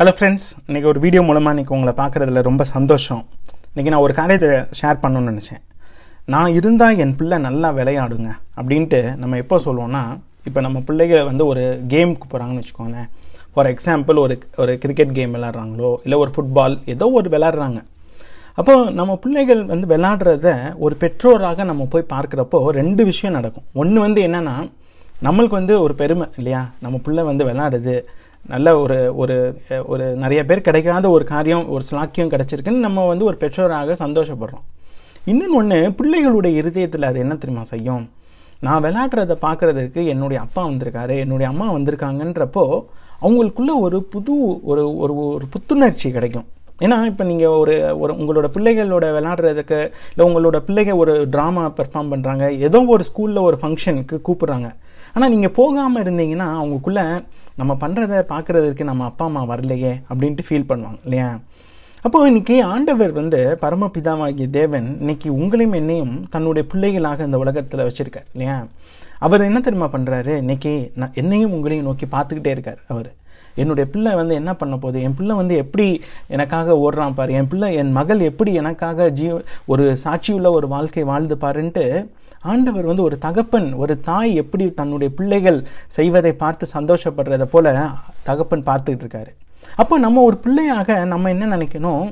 hello friends இன்றைக்கி ஒரு video மூலமாக இன்றைக்கி உங்களை பார்க்குறதுல ரொம்ப சந்தோஷம் இன்றைக்கி நான் ஒரு காரியத்தை ஷேர் பண்ணணும்னு நினச்சேன் நான் இருந்தால் என் பிள்ளை நல்லா விளையாடுங்க அப்படின்ட்டு நம்ம எப்போ சொல்லுவோம்னா இப்போ நம்ம பிள்ளைகளை வந்து ஒரு கேமுக்கு போகிறாங்கன்னு வச்சுக்கோங்களேன் ஃபார் எக்ஸாம்பிள் ஒரு ஒரு கிரிக்கெட் கேம் விளாட்றாங்களோ இல்லை ஒரு ஃபுட்பால் ஏதோ ஒரு விளாட்றாங்க அப்போது நம்ம பிள்ளைகள் வந்து விளாடுறத ஒரு பெற்றோராக நம்ம போய் பார்க்குறப்போ ரெண்டு விஷயம் நடக்கும் ஒன்று வந்து என்னென்னா நம்மளுக்கு வந்து ஒரு பெருமை இல்லையா நம்ம பிள்ளை வந்து விளாடுது நல்ல ஒரு ஒரு ஒரு நிறைய பேர் கிடைக்காத ஒரு காரியம் ஒரு ஸ்லாக்கியம் கிடச்சிருக்குன்னு நம்ம வந்து ஒரு பெற்றோராக சந்தோஷப்படுறோம் இன்னொன்று ஒன்று பிள்ளைகளுடைய இருதயத்தில் அது என்ன தெரியுமா செய்யும் நான் விளையாடுறதை பார்க்குறதுக்கு என்னுடைய அப்பா வந்திருக்காரு என்னுடைய அம்மா வந்திருக்காங்கன்றப்போ அவங்களுக்குள்ள ஒரு புது ஒரு ஒரு ஒரு புத்துணர்ச்சி கிடைக்கும் ஏன்னா இப்போ நீங்கள் ஒரு ஒரு உங்களோட பிள்ளைகளோட விளையாடுறதுக்கு இல்லை உங்களோட பிள்ளைகள் ஒரு ட்ராமா பெர்ஃபார்ம் பண்ணுறாங்க ஏதோ ஒரு ஸ்கூலில் ஒரு ஃபங்க்ஷனுக்கு கூப்பிட்றாங்க ஆனால் நீங்கள் போகாமல் இருந்தீங்கன்னா அவங்களுக்குள்ளே நம்ம பண்ணுறதை பார்க்குறதுக்கு நம்ம அப்பா அம்மா வரலையே அப்படின்ட்டு ஃபீல் பண்ணுவாங்க இல்லையா அப்போது இன்றைக்கி ஆண்டவர் வந்து பரமபிதாவாகிய தேவன் இன்றைக்கி உங்களையும் என்னையும் தன்னுடைய பிள்ளைகளாக இந்த உலகத்தில் வச்சுருக்கார் இல்லையா அவர் என்ன தெரியுமா பண்ணுறாரு இன்றைக்கி நான் என்னையும் உங்களையும் நோக்கி பார்த்துக்கிட்டே இருக்கார் அவர் என்னுடைய பிள்ளை வந்து என்ன பண்ண போகுது என் பிள்ளை வந்து எப்படி எனக்காக ஓடுறான் பாரு என் பிள்ளை என் மகள் எப்படி எனக்காக ஜீ ஒரு சாட்சியுள்ள ஒரு வாழ்க்கை வாழ்ந்து பாருன்ட்டு ஆண்டவர் வந்து ஒரு தகப்பன் ஒரு தாய் எப்படி தன்னுடைய பிள்ளைகள் செய்வதை பார்த்து சந்தோஷப்படுறதை போல தகப்பன் பார்த்துக்கிட்டு இருக்காரு அப்போ நம்ம ஒரு பிள்ளையாக நம்ம என்ன நினைக்கணும்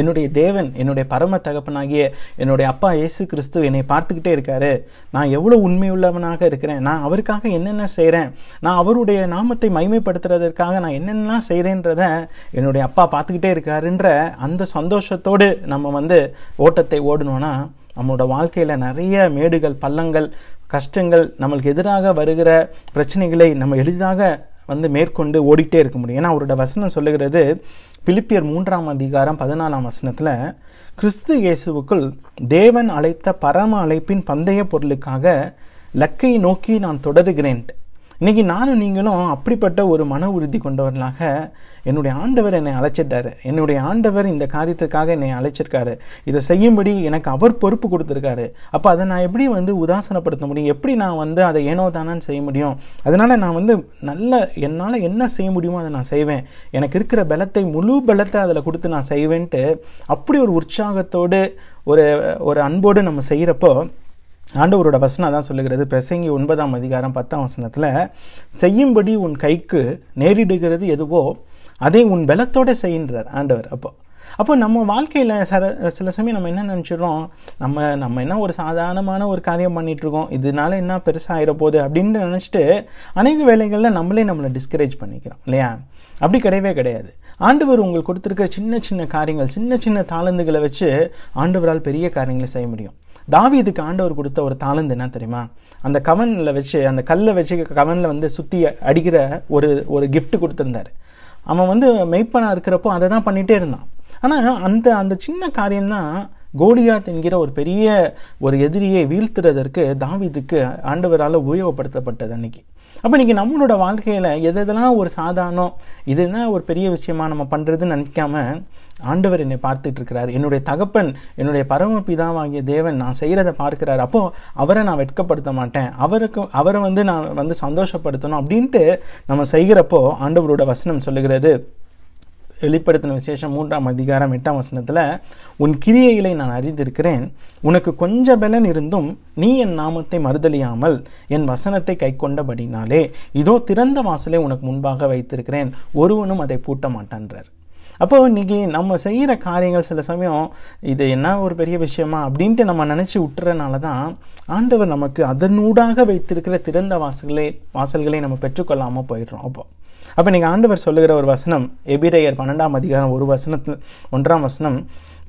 என்னுடைய தேவன் என்னுடைய பரம தகப்பனாகிய என்னுடைய அப்பா இயேசு கிறிஸ்து என்னை பார்த்துக்கிட்டே இருக்காரு நான் எவ்வளோ உண்மையுள்ளவனாக இருக்கிறேன் நான் அவருக்காக என்னென்ன செய்கிறேன் நான் அவருடைய நாமத்தை மைமைப்படுத்துறதற்காக நான் என்னென்னலாம் செய்கிறேன்றத என்னுடைய அப்பா பார்த்துக்கிட்டே இருக்காருன்ற அந்த சந்தோஷத்தோடு நம்ம வந்து ஓட்டத்தை ஓடணும்னா நம்மளோட வாழ்க்கையில் நிறைய மேடுகள் பள்ளங்கள் கஷ்டங்கள் நம்மளுக்கு எதிராக வருகிற பிரச்சனைகளை நம்ம எளிதாக வந்து மேற்கொண்டு ஓடிட்டே இருக்க முடியும் ஏன்னா அவரோட வசனம் சொல்லுகிறது பிலிப்பியர் மூன்றாம் அதிகாரம் பதினாலாம் வசனத்தில் கிறிஸ்து இயேசுவுக்குள் தேவன் அழைத்த பரம அழைப்பின் பந்தய பொருளுக்காக லக்கை நோக்கி நான் தொடருகிறேன் இன்றைக்கி நானும் நீங்களும் அப்படிப்பட்ட ஒரு மன உறுதி கொண்டவர்களாக என்னுடைய ஆண்டவர் என்னை அழைச்சிட்டாரு என்னுடைய ஆண்டவர் இந்த காரியத்துக்காக என்னை அழைச்சிருக்காரு இதை செய்யும்படி எனக்கு அவர் பொறுப்பு கொடுத்துருக்காரு அப்போ அதை நான் எப்படி வந்து உதாசனப்படுத்த முடியும் எப்படி நான் வந்து அதை ஏனோ தானான்னு செய்ய முடியும் அதனால் நான் வந்து நல்ல என்னால் என்ன செய்ய முடியுமோ அதை நான் செய்வேன் எனக்கு இருக்கிற பலத்தை முழு பலத்தை அதில் கொடுத்து நான் செய்வேன்ட்டு அப்படி ஒரு உற்சாகத்தோடு ஒரு ஒரு அன்போடு நம்ம செய்கிறப்போ ஆண்டவரோட வசனம் தான் சொல்லுகிறது பிரசங்கி ஒன்பதாம் அதிகாரம் பத்தாம் வசனத்தில் செய்யும்படி உன் கைக்கு நேரிடுகிறது எதுவோ அதை உன் பலத்தோட செய்கின்றார் ஆண்டவர் அப்போ அப்போ நம்ம வாழ்க்கையில் சில சில சமயம் நம்ம என்ன நினச்சிடுறோம் நம்ம நம்ம என்ன ஒரு சாதாரணமான ஒரு காரியம் பண்ணிகிட்ருக்கோம் இதனால என்ன பெருசாகிட போகுது அப்படின்னு நினச்சிட்டு அநேக வேலைகளில் நம்மளே நம்மளை டிஸ்கரேஜ் பண்ணிக்கிறோம் இல்லையா அப்படி கிடையவே கிடையாது ஆண்டவர் உங்களுக்கு கொடுத்துருக்க சின்ன சின்ன காரியங்கள் சின்ன சின்ன தாளந்துகளை வச்சு ஆண்டவரால் பெரிய காரியங்களை செய்ய முடியும் தாவீதுக்கு ஆண்டவர் கொடுத்த ஒரு தாளந்து என்ன தெரியுமா அந்த கவனில் வச்சு அந்த கல்லை வச்சு கவனில் வந்து சுற்றி அடிக்கிற ஒரு ஒரு கிஃப்ட் கொடுத்துருந்தார் அவன் வந்து மெய்ப்பனாக இருக்கிறப்போ அதை தான் பண்ணிகிட்டே இருந்தான் ஆனால் அந்த அந்த சின்ன காரியம்தான் கோலியாத் என்கிற ஒரு பெரிய ஒரு எதிரியை வீழ்த்துறதற்கு தாவிதுக்கு ஆண்டவரால் உபயோகப்படுத்தப்பட்டது அன்னைக்கு அப்போ இன்றைக்கி நம்மளோட வாழ்க்கையில் எது எதெல்லாம் ஒரு சாதாரணம் இதுனா ஒரு பெரிய விஷயமா நம்ம பண்ணுறதுன்னு நினைக்காம ஆண்டவர் என்னை பார்த்துட்டு இருக்கிறார் என்னுடைய தகப்பன் என்னுடைய பரம பிதாவாகிய தேவன் நான் செய்கிறத பார்க்கிறார் அப்போது அவரை நான் வெட்கப்படுத்த மாட்டேன் அவருக்கு அவரை வந்து நான் வந்து சந்தோஷப்படுத்தணும் அப்படின்ட்டு நம்ம செய்கிறப்போ ஆண்டவரோட வசனம் சொல்லுகிறது வெளிப்படுத்தின விசேஷம் மூன்றாம் அதிகாரம் எட்டாம் வசனத்தில் உன் கிரியைகளை நான் அறிந்திருக்கிறேன் உனக்கு கொஞ்ச பலன் இருந்தும் நீ என் நாமத்தை மறுதலியாமல் என் வசனத்தை கைக்கொண்டபடினாலே இதோ திறந்த வாசலை உனக்கு முன்பாக வைத்திருக்கிறேன் ஒருவனும் அதை பூட்ட மாட்டான்றார் அப்போது இன்றைக்கி நம்ம செய்கிற காரியங்கள் சில சமயம் இது என்ன ஒரு பெரிய விஷயமா அப்படின்ட்டு நம்ம நினச்சி விட்டுறனால தான் ஆண்டவர் நமக்கு அதனூடாக வைத்திருக்கிற திறந்த வாசல்களை வாசல்களை நம்ம பெற்றுக்கொள்ளாமல் போயிடுறோம் அப்போது அப்போ நீங்கள் ஆண்டவர் சொல்லுகிற ஒரு வசனம் எபிரேயர் பன்னெண்டாம் அதிகாரம் ஒரு வசனத்து ஒன்றாம் வசனம்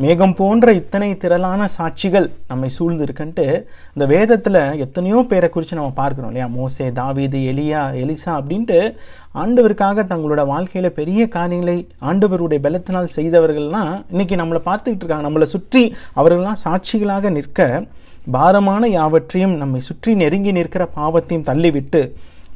மேகம் போன்ற இத்தனை திரளான சாட்சிகள் நம்மை சூழ்ந்து இந்த வேதத்தில் எத்தனையோ பேரை குறித்து நம்ம பார்க்குறோம் இல்லையா மோசே தாவீது எலியா எலிசா அப்படின்ட்டு ஆண்டவருக்காக தங்களோட வாழ்க்கையில் பெரிய காரியங்களை ஆண்டவருடைய பலத்தினால் செய்தவர்கள்லாம் இன்றைக்கி நம்மளை பார்த்துக்கிட்டு இருக்காங்க நம்மளை சுற்றி அவர்கள்லாம் சாட்சிகளாக நிற்க பாரமான யாவற்றையும் நம்மை சுற்றி நெருங்கி நிற்கிற பாவத்தையும் தள்ளிவிட்டு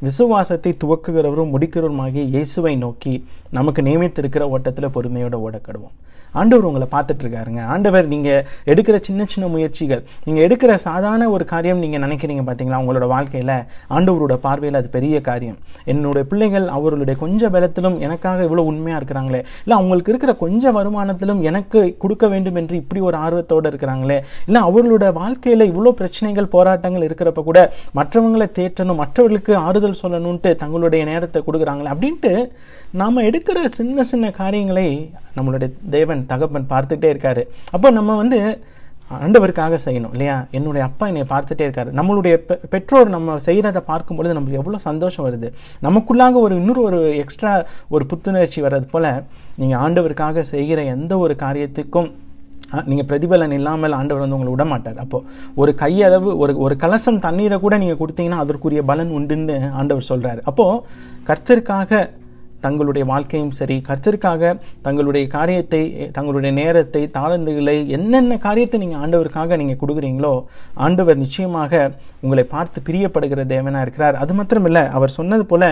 விசுவாசத்தை துவக்குகிறவரும் முடிக்கிறவரும் ஆகிய இயேசுவை நோக்கி நமக்கு நியமித்திருக்கிற ஓட்டத்தில் பொறுமையோட ஓடக்கடுவோம் ஆண்டவர் உங்களை பார்த்துட்டு இருக்காருங்க ஆண்டவர் நீங்கள் எடுக்கிற சின்ன சின்ன முயற்சிகள் நீங்கள் எடுக்கிற சாதாரண ஒரு காரியம் நீங்கள் நினைக்கிறீங்க பார்த்தீங்களா உங்களோட வாழ்க்கையில் ஆண்டவரோட பார்வையில் அது பெரிய காரியம் என்னுடைய பிள்ளைகள் அவர்களுடைய கொஞ்ச பலத்திலும் எனக்காக இவ்வளோ உண்மையாக இருக்கிறாங்களே இல்லை அவங்களுக்கு இருக்கிற கொஞ்ச வருமானத்திலும் எனக்கு கொடுக்க வேண்டும் என்று இப்படி ஒரு ஆர்வத்தோடு இருக்கிறாங்களே இல்லை அவர்களோட வாழ்க்கையில் இவ்வளோ பிரச்சனைகள் போராட்டங்கள் இருக்கிறப்ப கூட மற்றவங்களை தேற்றணும் மற்றவர்களுக்கு ஆறுதல் சொல்லணும்ன்ட்டு தங்களுடைய நேரத்தை கொடுக்குறாங்களே அப்படின்ட்டு நாம் எடுக்கிற சின்ன சின்ன காரியங்களை நம்மளுடைய தேவன் தகப்பன் பார்த்துக்கிட்டே இருக்காரு அப்போ நம்ம வந்து ஆண்டவருக்காக செய்யணும் இல்லையா என்னுடைய அப்பா என்னை பார்த்துட்டே இருக்காரு நம்மளுடைய பெற்றோர் நம்ம செய்கிறத பொழுது நம்மளுக்கு எவ்வளோ சந்தோஷம் வருது நமக்குள்ளாக ஒரு இன்னொரு ஒரு எக்ஸ்ட்ரா ஒரு புத்துணர்ச்சி வர்றது போல் நீங்கள் ஆண்டவருக்காக செய்கிற எந்த ஒரு காரியத்துக்கும் நீங்கள் பிரதிபலன் இல்லாமல் ஆண்டவர் வந்து உங்களை விடமாட்டார் அப்போது ஒரு கையளவு ஒரு ஒரு கலசம் தண்ணீரை கூட நீங்கள் கொடுத்தீங்கன்னா அதற்குரிய பலன் உண்டுன்னு ஆண்டவர் சொல்கிறார் அப்போது கர்த்தருக்காக தங்களுடைய வாழ்க்கையும் சரி கர்த்தருக்காக தங்களுடைய காரியத்தை தங்களுடைய நேரத்தை தாளந்துகளை என்னென்ன காரியத்தை நீங்கள் ஆண்டவருக்காக நீங்கள் கொடுக்குறீங்களோ ஆண்டவர் நிச்சயமாக உங்களை பார்த்து பிரியப்படுகிற தேவனாக இருக்கிறார் அது மாத்திரமில்லை அவர் சொன்னது போல்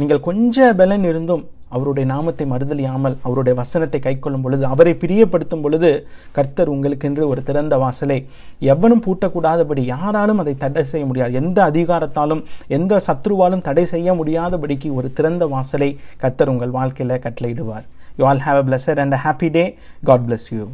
நீங்கள் கொஞ்சம் பலன் இருந்தும் அவருடைய நாமத்தை மறுதலியாமல் அவருடைய வசனத்தை கைக்கொள்ளும் பொழுது அவரை பிரியப்படுத்தும் பொழுது கர்த்தர் உங்களுக்கென்று ஒரு திறந்த வாசலை எவனும் பூட்டக்கூடாதபடி யாராலும் அதை தடை செய்ய முடியாது எந்த அதிகாரத்தாலும் எந்த சத்ருவாலும் தடை செய்ய முடியாதபடிக்கு ஒரு திறந்த வாசலை கர்த்தர் உங்கள் வாழ்க்கையில் கட்டளையிடுவார் you all have a pleasure and a happy day God bless you